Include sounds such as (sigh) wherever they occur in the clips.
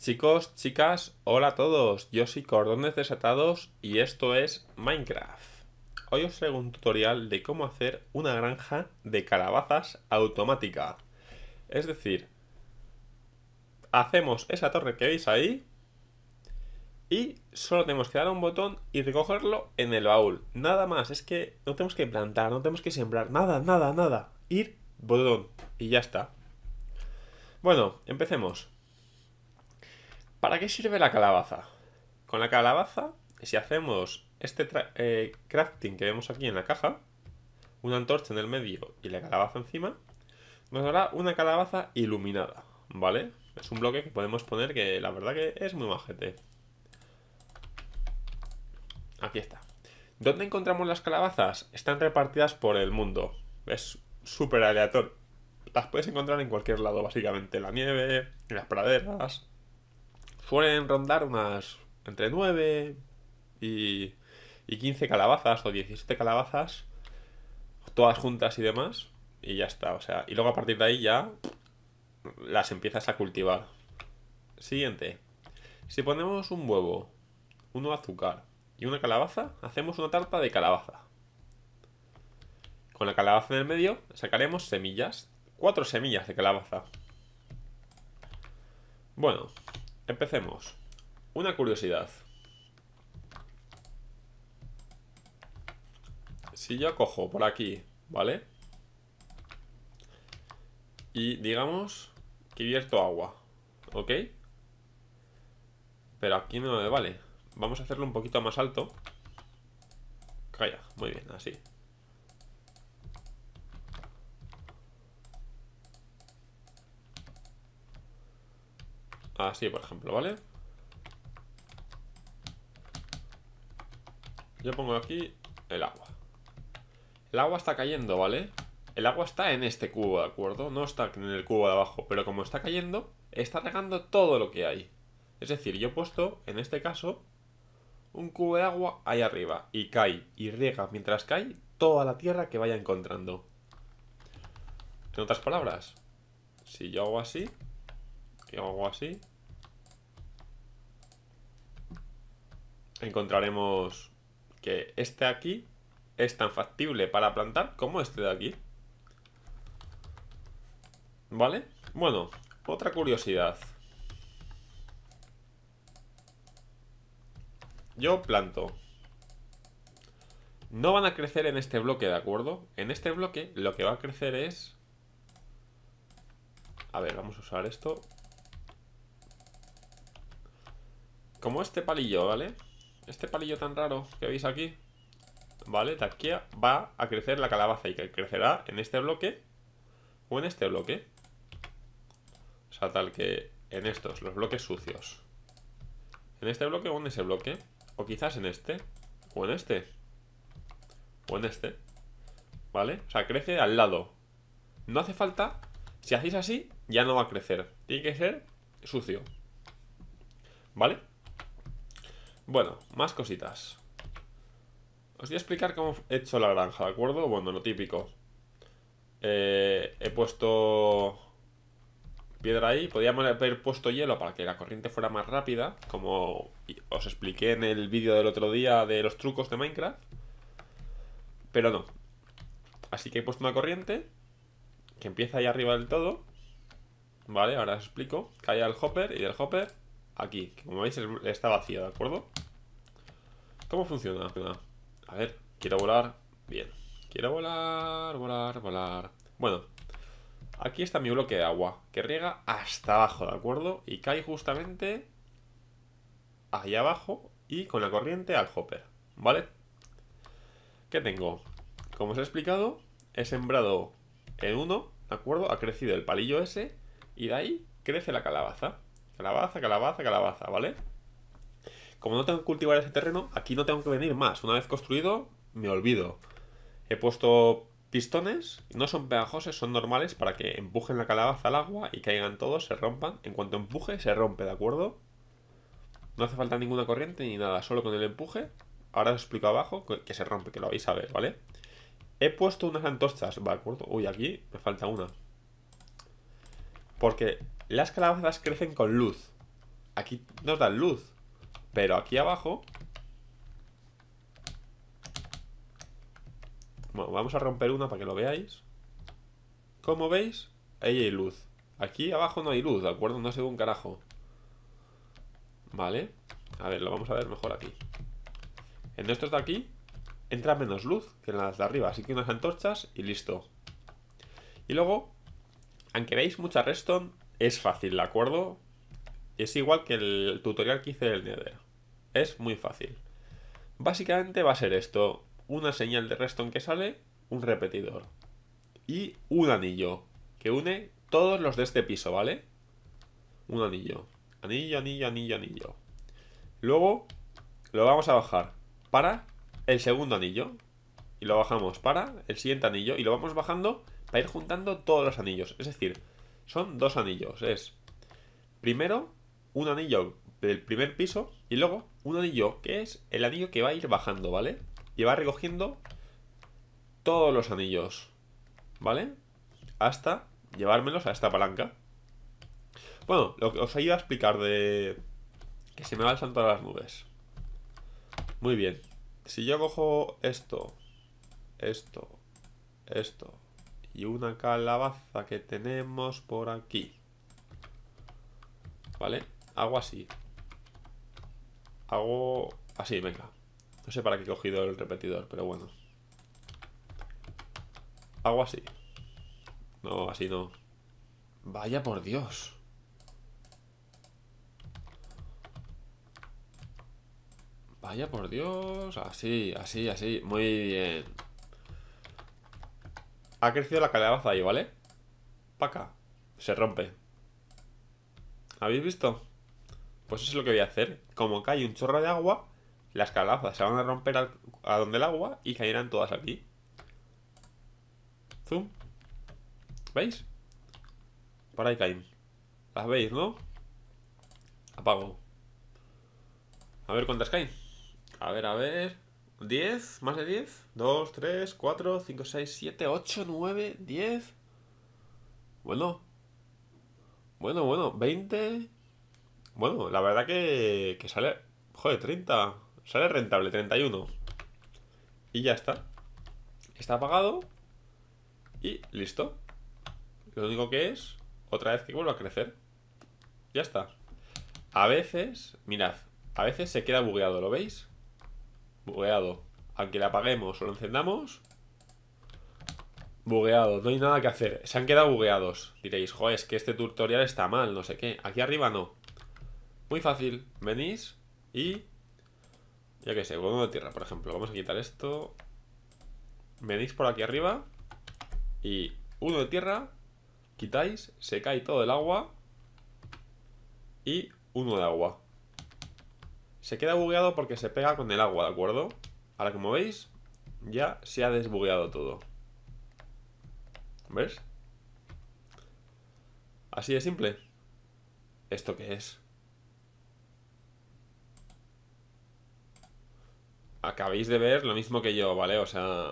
Chicos, chicas, hola a todos, yo soy Cordones Desatados y esto es Minecraft. Hoy os traigo un tutorial de cómo hacer una granja de calabazas automática. Es decir, hacemos esa torre que veis ahí y solo tenemos que dar un botón y recogerlo en el baúl. Nada más, es que no tenemos que plantar, no tenemos que sembrar, nada, nada, nada. Ir, botón y ya está. Bueno, empecemos. ¿Para qué sirve la calabaza? Con la calabaza, si hacemos este eh, crafting que vemos aquí en la caja, una antorcha en el medio y la calabaza encima, nos dará una calabaza iluminada, ¿vale? Es un bloque que podemos poner que la verdad que es muy majete. Aquí está. ¿Dónde encontramos las calabazas? Están repartidas por el mundo. Es súper aleatorio. Las puedes encontrar en cualquier lado, básicamente. En la nieve, en las praderas, Suelen rondar unas entre 9 y, y 15 calabazas o 17 calabazas, todas juntas y demás, y ya está. O sea, y luego a partir de ahí ya las empiezas a cultivar. Siguiente. Si ponemos un huevo, uno de azúcar y una calabaza, hacemos una tarta de calabaza. Con la calabaza en el medio sacaremos semillas. Cuatro semillas de calabaza. Bueno, Empecemos. Una curiosidad. Si yo cojo por aquí, ¿vale? Y digamos que vierto agua, ¿ok? Pero aquí no me vale. Vamos a hacerlo un poquito más alto. Calla, muy bien, así. Así, por ejemplo, ¿vale? Yo pongo aquí el agua. El agua está cayendo, ¿vale? El agua está en este cubo, ¿de acuerdo? No está en el cubo de abajo, pero como está cayendo, está regando todo lo que hay. Es decir, yo he puesto, en este caso, un cubo de agua ahí arriba y cae y riega mientras cae toda la tierra que vaya encontrando. En otras palabras, si yo hago así, que hago así, encontraremos que este aquí es tan factible para plantar como este de aquí. ¿Vale? Bueno, otra curiosidad. Yo planto. No van a crecer en este bloque, ¿de acuerdo? En este bloque lo que va a crecer es... A ver, vamos a usar esto Como este palillo, ¿vale? Este palillo tan raro que veis aquí ¿Vale? De aquí va a crecer la calabaza Y que crecerá en este bloque O en este bloque O sea, tal que en estos, los bloques sucios En este bloque o en ese bloque O quizás en este O en este O en este ¿Vale? O sea, crece al lado No hace falta Si hacéis así, ya no va a crecer Tiene que ser sucio ¿Vale? Bueno, más cositas. Os voy a explicar cómo he hecho la granja, ¿de acuerdo? Bueno, lo típico. Eh, he puesto piedra ahí. Podríamos haber puesto hielo para que la corriente fuera más rápida, como os expliqué en el vídeo del otro día de los trucos de Minecraft. Pero no. Así que he puesto una corriente que empieza ahí arriba del todo. Vale, ahora os explico. Cae al hopper y del hopper aquí, que como veis está vacía, ¿de acuerdo? ¿Cómo funciona? A ver, quiero volar, bien. Quiero volar, volar, volar. Bueno, aquí está mi bloque de agua, que riega hasta abajo, ¿de acuerdo? Y cae justamente allá abajo y con la corriente al hopper, ¿vale? ¿Qué tengo? Como os he explicado, he sembrado en uno, ¿de acuerdo? Ha crecido el palillo ese y de ahí crece la calabaza. Calabaza, calabaza, calabaza, ¿vale? Como no tengo que cultivar ese terreno, aquí no tengo que venir más. Una vez construido, me olvido. He puesto pistones, no son pegajosos, son normales para que empujen la calabaza al agua y caigan todos, se rompan. En cuanto empuje, se rompe, ¿de acuerdo? No hace falta ninguna corriente ni nada, solo con el empuje. Ahora os explico abajo que se rompe, que lo vais a ver, ¿vale? He puesto unas antorchas, ¿de acuerdo? Uy, aquí me falta una. Porque las calabazas crecen con luz. Aquí nos dan luz. Pero aquí abajo... Bueno, vamos a romper una para que lo veáis. Como veis, ahí hay luz. Aquí abajo no hay luz, ¿de acuerdo? No se ve un carajo. Vale. A ver, lo vamos a ver mejor aquí. En estos de aquí entra menos luz que en las de arriba. Así que unas antorchas y listo. Y luego, aunque veáis mucha redstone, es fácil, ¿de acuerdo? Es igual que el tutorial que hice del Nether. Es muy fácil. Básicamente va a ser esto. Una señal de redstone que sale, un repetidor. Y un anillo que une todos los de este piso, ¿vale? Un anillo. Anillo, anillo, anillo, anillo. Luego lo vamos a bajar para el segundo anillo. Y lo bajamos para el siguiente anillo. Y lo vamos bajando para ir juntando todos los anillos. Es decir, son dos anillos. Es primero un anillo del primer piso y luego un anillo que es el anillo que va a ir bajando, ¿vale? Y va recogiendo todos los anillos, ¿vale? Hasta llevármelos a esta palanca. Bueno, lo que os ido a explicar de... Que se me va todas las nubes. Muy bien. Si yo cojo esto, esto, esto, y una calabaza que tenemos por aquí. ¿Vale? Hago así. Hago así, venga. No sé para qué he cogido el repetidor, pero bueno. Hago así. No, así no. Vaya por Dios. Vaya por Dios. Así, así, así. Muy bien. Ha crecido la calabaza ahí, ¿vale? Paca. Se rompe. ¿Habéis visto? Pues eso es lo que voy a hacer. Como cae un chorro de agua, las calabazas se van a romper a donde el agua y caerán todas aquí. Zoom. ¿Veis? Por ahí caen. ¿Las veis, no? Apago. A ver cuántas caen. A ver, a ver. ¿10? ¿Más de 10? 2, 3, 4, 5, 6, 7, 8, 9, 10. Bueno. Bueno, bueno, 20. Bueno, la verdad que, sale... Joder, 30. Sale rentable, 31. Y ya está. Está apagado, Y listo. Lo único que es, otra vez que vuelva a crecer. Ya está. A veces, mirad, a veces se queda bugueado, ¿lo veis? Bugueado. Aunque la apaguemos o lo encendamos, bugueado, no hay nada que hacer Se han quedado bugueados Diréis, joder, es que este tutorial está mal, no sé qué Aquí arriba no Muy fácil, venís y... Ya que sé, uno de tierra, por ejemplo Vamos a quitar esto Venís por aquí arriba Y uno de tierra Quitáis, se cae todo el agua Y uno de agua se queda bugueado porque se pega con el agua, ¿de acuerdo? Ahora, como veis, ya se ha desbugueado todo. ¿Ves? Así de simple. ¿Esto qué es? Acabéis de ver lo mismo que yo, ¿vale? O sea,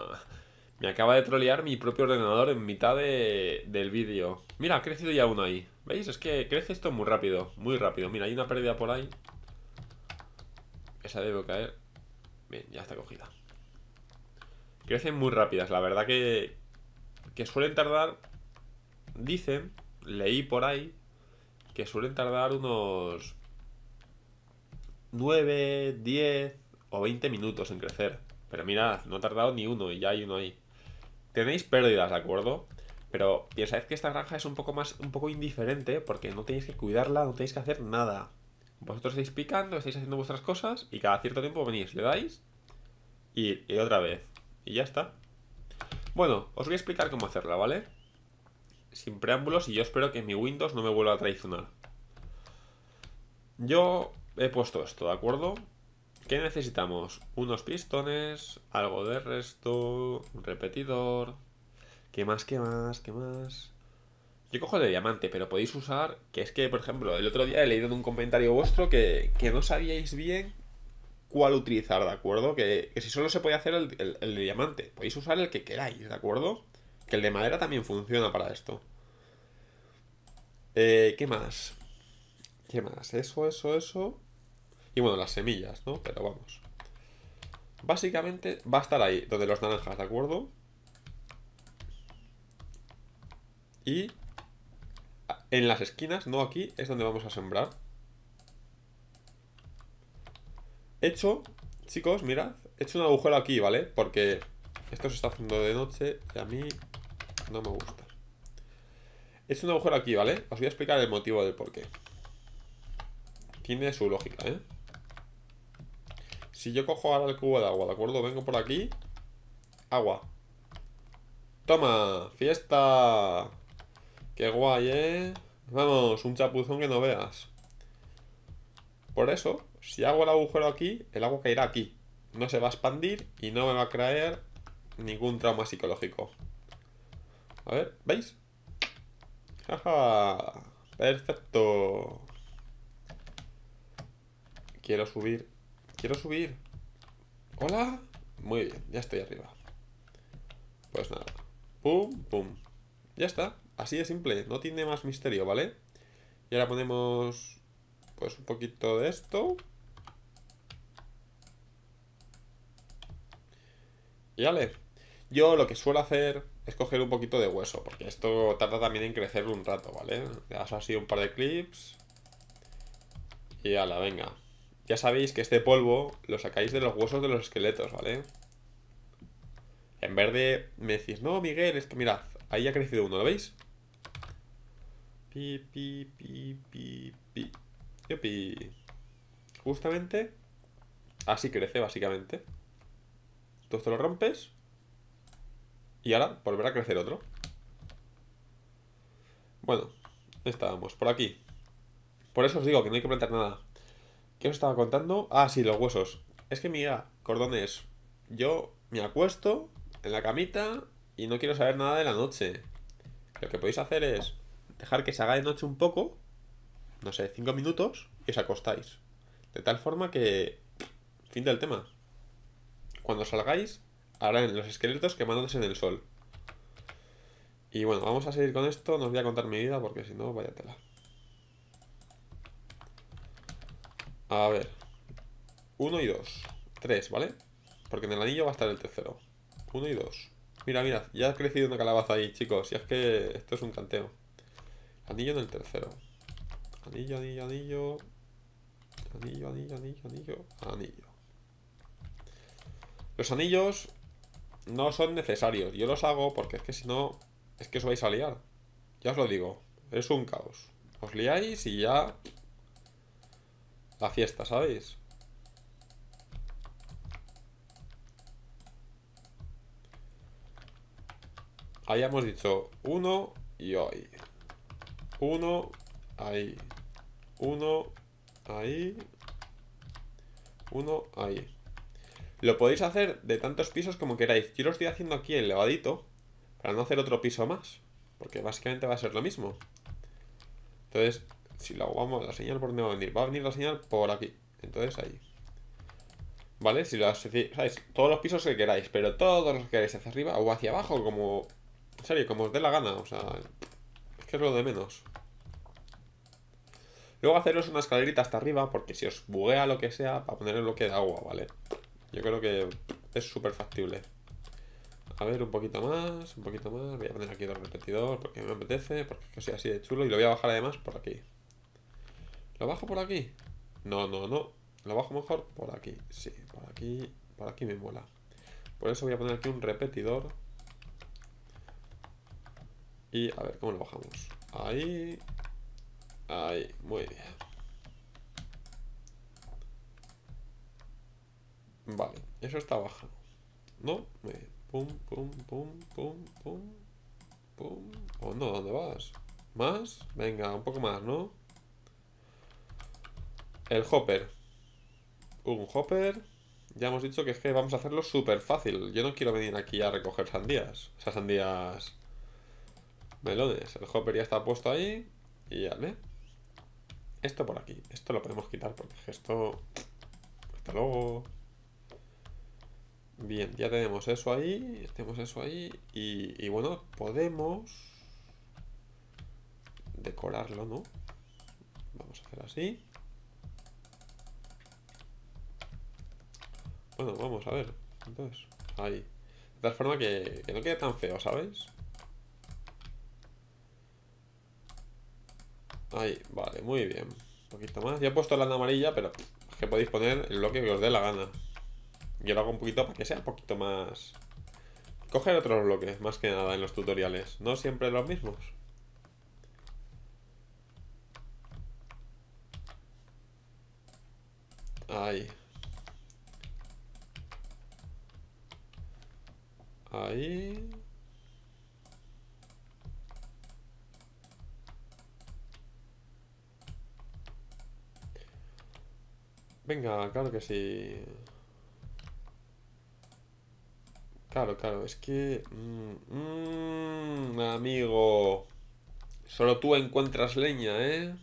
me acaba de trolear mi propio ordenador en mitad del vídeo. Mira, ha crecido ya uno ahí. ¿Veis? Es que crece esto muy rápido, muy rápido. Mira, hay una pérdida por ahí. Esa debe caer. ¿eh? Bien, ya está cogida. Crecen muy rápidas. La verdad que, suelen tardar... Dicen, leí por ahí, que suelen tardar unos 9, 10 o 20 minutos en crecer. Pero mirad, no ha tardado ni uno y ya hay uno ahí. Tenéis pérdidas, ¿de acuerdo? Pero pensad que esta granja es un poco más, un poco indiferente porque no tenéis que cuidarla, no tenéis que hacer nada. Vosotros estáis picando, estáis haciendo vuestras cosas y cada cierto tiempo venís, le dais y, otra vez. Y ya está. Bueno, os voy a explicar cómo hacerla, ¿vale? Sin preámbulos y yo espero que mi Windows no me vuelva a traicionar. Yo he puesto esto, ¿de acuerdo? ¿Qué necesitamos? Unos pistones, algo de resto, un repetidor... ¿Qué más, qué más, qué más? Yo cojo de diamante, pero podéis usar. Que es que, por ejemplo, el otro día he leído en un comentario vuestro que, no sabíais bien cuál utilizar, ¿de acuerdo? Que, si solo se puede hacer el, de diamante, podéis usar el que queráis, ¿de acuerdo? Que el de madera también funciona para esto. Eh, ¿Qué más? ¿Qué más? Eso, eso, eso. Y bueno, las semillas, ¿no? Pero vamos. Básicamente va a estar ahí, donde los naranjas, ¿de acuerdo? Y en las esquinas, no aquí, es donde vamos a sembrar. Hecho, chicos, mirad, he hecho un agujero aquí, ¿vale? Porque esto se está haciendo de noche y a mí no me gusta. He hecho un agujero aquí, ¿vale? Os voy a explicar el motivo del porqué. Tiene su lógica, ¿eh? Si yo cojo ahora el cubo de agua, ¿de acuerdo? Vengo por aquí. Agua. Toma, fiesta. Qué guay, ¿eh? Vamos, un chapuzón que no veas. Por eso, si hago el agujero aquí, el agua caerá aquí. No se va a expandir y no me va a crear ningún trauma psicológico. A ver, ¿veis? ¡Jaja! ¡Perfecto! Quiero subir. Quiero subir. ¡Hola! Muy bien, ya estoy arriba. Pues nada. ¡Pum, pum! Ya está. Así de simple, no tiene más misterio, ¿vale? Y ahora ponemos pues un poquito de esto. Y vale. Yo lo que suelo hacer es coger un poquito de hueso, porque esto tarda también en crecer un rato, ¿vale? Le ha así un par de clips. Y ala, venga. Ya sabéis que este polvo lo sacáis de los huesos de los esqueletos, ¿vale? En verde me decís, no, Miguel, es que mirad, ahí ha crecido uno, ¿lo veis? Pi, pi, pi, pi, pi. Justamente así crece, básicamente. Tú esto lo rompes. Y ahora volverá a crecer otro. Bueno, estábamos por aquí. Por eso os digo que no hay que plantar nada. ¿Qué os estaba contando? Ah, sí, los huesos. Es que mira, cordones. Yo me acuesto en la camita y no quiero saber nada de la noche. Lo que podéis hacer es dejar que se haga de noche un poco, no sé, cinco minutos, y os acostáis. De tal forma que... Fin del tema. Cuando salgáis, habrán los esqueletos quemándose en el sol. Y bueno, vamos a seguir con esto, no os voy a contar mi vida porque si no, vaya tela. A ver. Uno y dos Tres, ¿vale? Porque en el anillo va a estar el tercero. Uno y dos Mira, mira, ya ha crecido una calabaza ahí, chicos. Y es que esto es un canteo. Anillo en el tercero. Anillo, anillo, anillo. Anillo, anillo, anillo, anillo. Anillo. Los anillos no son necesarios. Yo los hago porque es que si no, es que os vais a liar. Ya os lo digo. Es un caos. Os liáis y ya... La fiesta, ¿sabéis? hemos dicho uno y hoy. Uno ahí. Uno ahí. Uno ahí. Lo podéis hacer de tantos pisos como queráis. Yo lo estoy haciendo aquí levadito para no hacer otro piso más. Porque básicamente va a ser lo mismo. Entonces, si lo vamos la señal por dónde va a venir. Va a venir la señal por aquí. Entonces ahí. ¿Vale? Si lo hacéis, todos los pisos que queráis, pero todos los que queráis hacia arriba o hacia abajo, como. En serio, como os dé la gana. O sea, que es lo de menos. Luego haceros una escalerita hasta arriba, porque si os buguea lo que sea, para poner el bloque de agua, ¿vale? Yo creo que es súper factible. A ver, un poquito más, un poquito más. Voy a poner aquí el repetidor porque me apetece, porque es que soy así de chulo. Y lo voy a bajar además por aquí. ¿Lo bajo por aquí? No, no, no. Lo bajo mejor por aquí. Sí, por aquí. Por aquí me mola. Por eso voy a poner aquí un repetidor. Y a ver, ¿cómo lo bajamos? Ahí. Ahí, muy bien. Vale, eso está bajando ¿No? Pum, pum, pum, pum, pum. Pum. ¿O oh, no? ¿Dónde vas? ¿Más? Venga, un poco más, ¿no? El hopper. Un hopper. Ya hemos dicho que es que vamos a hacerlo súper fácil. Yo no quiero venir aquí a recoger sandías. O sea, sandías melones. El hopper ya está puesto ahí y ya, ¿eh? Esto por aquí. Esto lo podemos quitar porque esto... Hasta luego. Bien, ya tenemos eso ahí. Tenemos eso ahí. Y, bueno, podemos... Decorarlo, ¿no? Vamos a hacer así. Bueno, vamos a ver. Entonces, ahí. De tal forma que, no quede tan feo, ¿sabéis? Ahí, vale, muy bien. Un poquito más. Ya he puesto lana amarilla, pero es que podéis poner el bloque que os dé la gana. Yo lo hago un poquito para que sea un poquito más... Coger otros bloques, más que nada, en los tutoriales. No siempre los mismos. Ahí. Ahí. Venga, claro que sí. Claro, claro, es que... Mm, mm, amigo... Solo tú encuentras leña, ¿eh?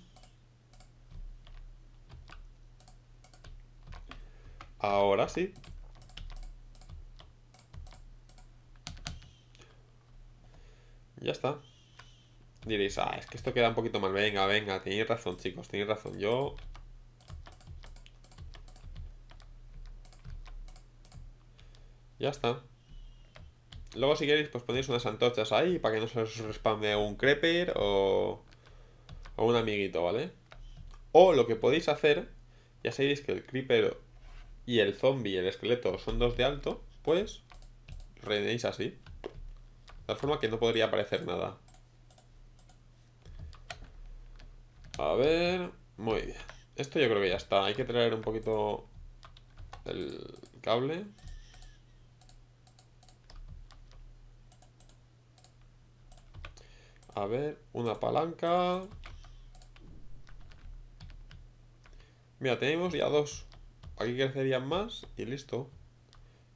Ahora sí. Ya está. Diréis, ah, es que esto queda un poquito mal. Venga, venga, tenéis razón, chicos, tenéis razón. Yo Ya está. Luego si queréis pues ponéis unas antorchas ahí para que no se os respame un creeper o, o un amiguito, ¿vale? O lo que podéis hacer, ya sabéis que el creeper y el zombie y el esqueleto son dos de alto, pues rellenéis así. De tal forma que no podría aparecer nada. A ver... Muy bien. Esto yo creo que ya está. Hay que traer un poquito el cable. A ver, una palanca. Mira, tenemos ya dos. Aquí crecerían más y listo.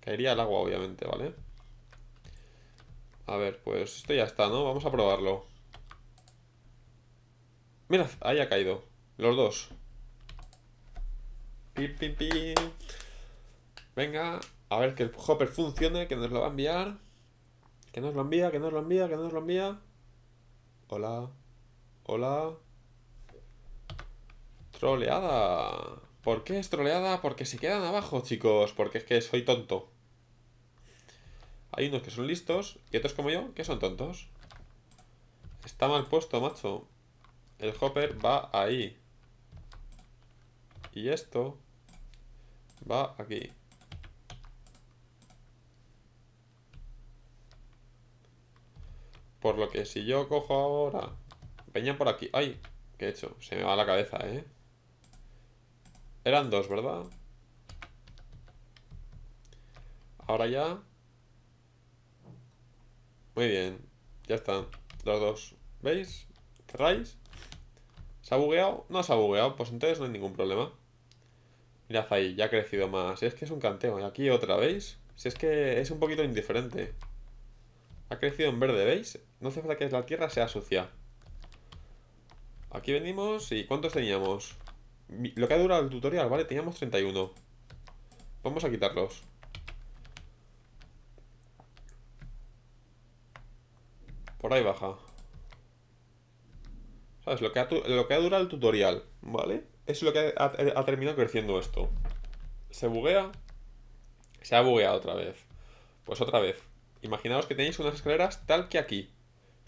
Caería el agua, obviamente, ¿vale? A ver, pues esto ya está, ¿no? Vamos a probarlo. Mira, ahí ha caído. Los dos. Pip pip pip. Venga, a ver que el hopper funcione, que nos lo va a enviar. Que nos lo envía, que nos lo envía, que nos lo envía. Hola. Hola. Troleada. ¿Por qué es troleada? Porque se quedan abajo, chicos. Porque es que soy tonto. Hay unos que son listos y otros como yo que son tontos. Está mal puesto, macho. El hopper va ahí. Y esto va aquí. Por lo que si yo cojo ahora... Peña por aquí. ¡Ay! ¿Qué he hecho? Se me va la cabeza, ¿eh? Eran dos, ¿verdad? Ahora ya... Muy bien. Ya están. Los dos. ¿Veis? ¿Cerráis? ¿Se ha bugueado? No se ha bugueado. Pues entonces no hay ningún problema. Mirad ahí, ya ha crecido más. Es que es un canteo. Y aquí otra, ¿veis? Si es que es un poquito indiferente. Ha crecido en verde, ¿veis? No hace falta que la tierra sea sucia. Aquí venimos y ¿cuántos teníamos? Lo que ha durado el tutorial, ¿vale? Teníamos 31. Vamos a quitarlos. Por ahí baja. ¿Sabes? Lo que, ha, lo que ha durado el tutorial, ¿vale? Es lo que ha, ha terminado creciendo esto. Se buguea. Se ha bugueado otra vez. Pues otra vez. Imaginaos que tenéis unas escaleras tal que aquí.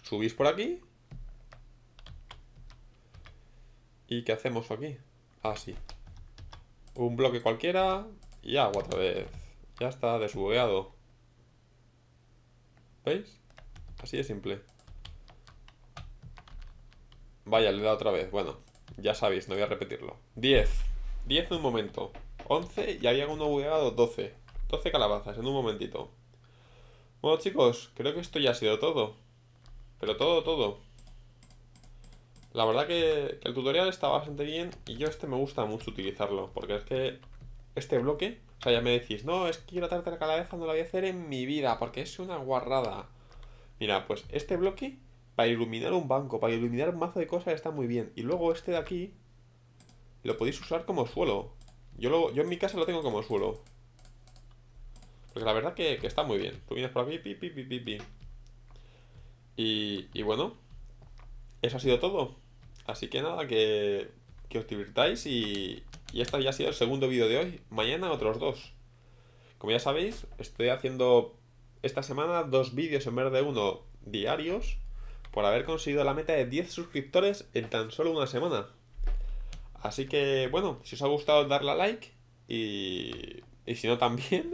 Subís por aquí. ¿Y qué hacemos aquí? Así. Ah, un bloque cualquiera y agua otra vez. Ya está desbugueado. ¿Veis? Así de simple. Vaya, le he otra vez. Bueno, ya sabéis, no voy a repetirlo. 10. 10 en un momento. 11 y había uno bugueado 12. 12 calabazas en un momentito. Bueno chicos, creo que esto ya ha sido todo. Pero todo, todo. La verdad que, el tutorial está bastante bien y yo este me gusta mucho utilizarlo, porque es que este bloque, o sea, ya me decís, no, es que quiero atarte la cabeza, no lo voy a hacer en mi vida, porque es una guarrada. Mira, pues este bloque, para iluminar un banco, para iluminar un mazo de cosas, está muy bien. Y luego este de aquí, lo podéis usar como suelo. Yo, lo, yo en mi casa lo tengo como suelo. Porque la verdad que, que está muy bien. Tú vienes por aquí, pi, pi, pi, pi, pi. Y, bueno, eso ha sido todo. Así que nada, que, os divirtáis y, y este ya ha sido el segundo vídeo de hoy. Mañana otros dos. Como ya sabéis, estoy haciendo esta semana dos vídeos en vez de uno diarios por haber conseguido la meta de 10 suscriptores en tan solo una semana. Así que bueno, si os ha gustado darle a like y, si no también,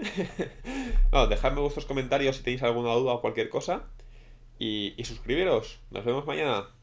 no (laughs) dejadme vuestros comentarios si tenéis alguna duda o cualquier cosa y, suscribiros. Nos vemos mañana.